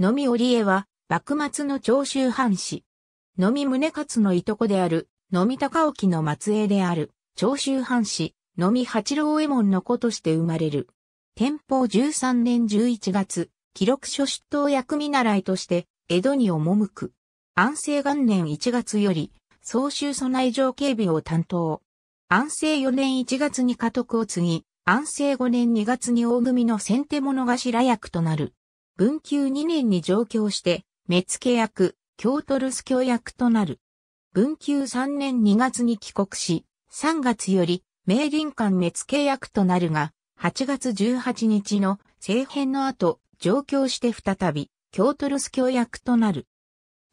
のみ織江は、幕末の長州藩士。のみ宗勝のいとこである、のみ高沖の末裔である、長州藩士、のみ八郎右衛門の子として生まれる。天保13年11月、記録書出頭役見習いとして、江戸に赴く。安政元年1月より、総集備内城警備を担当。安政4年1月に家督を継ぎ、安政5年2月に大組の先手物頭役となる。文久2年に上京して、目付役、京都留守教役となる。文久3年2月に帰国し、3月より、明林館目付役となるが、8月18日の政変の後、上京して再び、京都留守教役となる。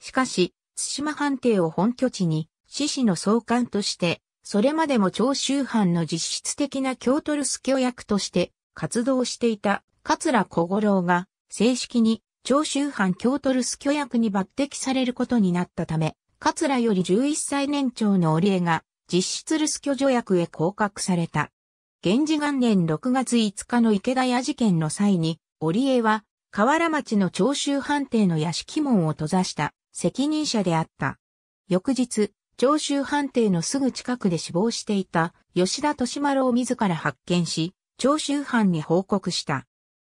しかし、津島藩邸を本拠地に、志士の総監として、それまでも長州藩の実質的な京都留守教役として、活動していた桂小五郎が、正式に長州藩京都留守居役に抜擢されることになったため、桂より11歳年長の織江が実質留守居助役へ降格された。源氏元年6月5日の池田屋事件の際に、織江は河原町の長州藩邸の屋敷門を閉ざした責任者であった。翌日、長州藩邸のすぐ近くで死亡していた吉田利丸を自ら発見し、長州藩に報告した。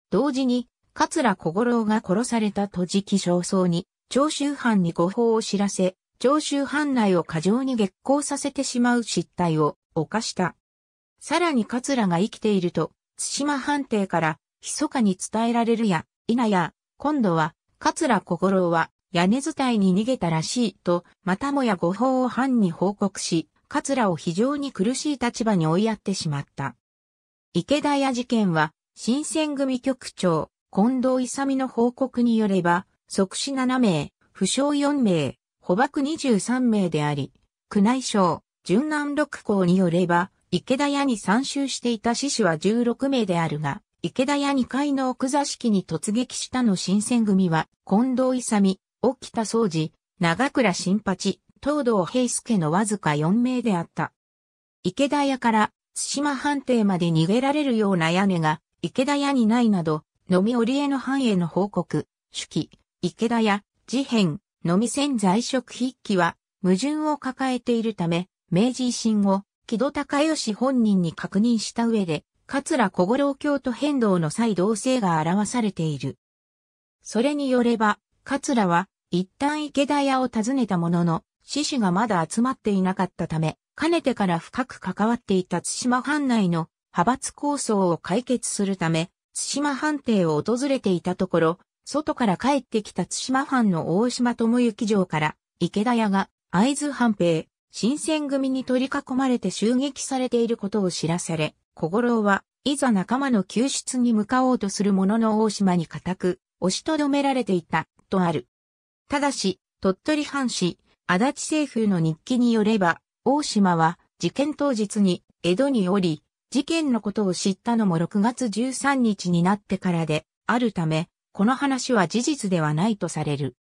同時に桂小五郎が殺されたとじき焦燥に、長州藩に誤報を知らせ、長州藩内を過剰に激行させてしまう失態を犯した。さらに桂が生きていると、津島藩邸から密かに伝えられるや、否や、今度は、桂小五郎は屋根伝いに逃げたらしいと、またもや誤報を藩に報告し、桂を非常に苦しい立場に追いやってしまった。池田屋事件は、新選組局長、近藤勇の報告によれば、即死7名、負傷4名、捕獲23名であり、宮内省、順南六校によれば、池田屋に参集していた死士は16名であるが、池田屋2階の奥座敷に突撃したの新選組は、近藤勇、沖田総司、長倉新八、東堂平介のわずか4名であった。池田屋から、津島藩邸まで逃げられるような屋根が、池田屋にないなど、飲み折への繁栄の報告、手記、池田や、事変、のみ潜在職筆記は、矛盾を抱えているため、明治維新後、木戸孝義本人に確認した上で、桂小五郎教と変動の再同性が表されている。それによれば、桂は、一旦池田屋を訪ねたものの、志士がまだ集まっていなかったため、かねてから深く関わっていた津島藩内の派閥構想を解決するため、対馬藩邸を訪れていたところ、外から帰ってきた対馬藩の大島智之城から、池田屋が、会津藩兵、新選組に取り囲まれて襲撃されていることを知らされ、小五郎は、いざ仲間の救出に向かおうとする者の大島に固く、押しとどめられていた、とある。ただし、鳥取藩士、足立政府の日記によれば、大島は、事件当日に、江戸におり、事件のことを知ったのも6月13日になってからで、あるため、この話は事実ではないとされる。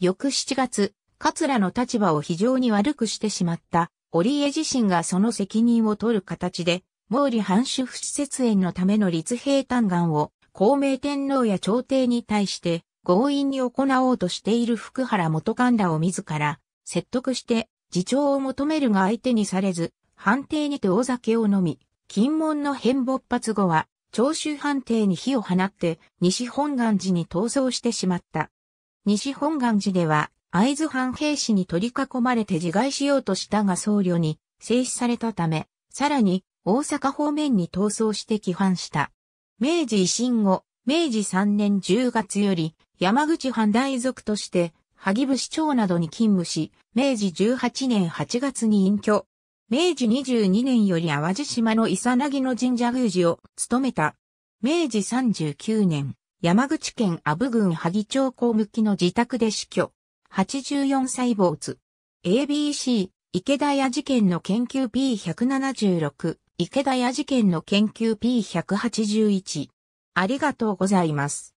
翌7月、桂の立場を非常に悪くしてしまった、織江自身がその責任を取る形で、毛利藩主不施設園のための立兵嘆願を、公明天皇や朝廷に対して、強引に行おうとしている福原元官らを自ら、説得して、自重を求めるが相手にされず、判定にてお酒を飲み、金門の変勃発後は、長州藩邸に火を放って、西本願寺に逃走してしまった。西本願寺では、会津藩兵士に取り囲まれて自害しようとしたが僧侶に制止されたため、さらに大阪方面に逃走して帰還した。明治維新後、明治3年10月より山口藩大族として、萩部市長などに勤務し、明治18年8月に隠居。明治22年より淡路島のイサナギの神社宮司を務めた。明治39年、山口県阿武郡萩町港向きの自宅で死去。84歳没。ABC、池田屋事件の研究 P176、池田屋事件の研究 P181。ありがとうございます。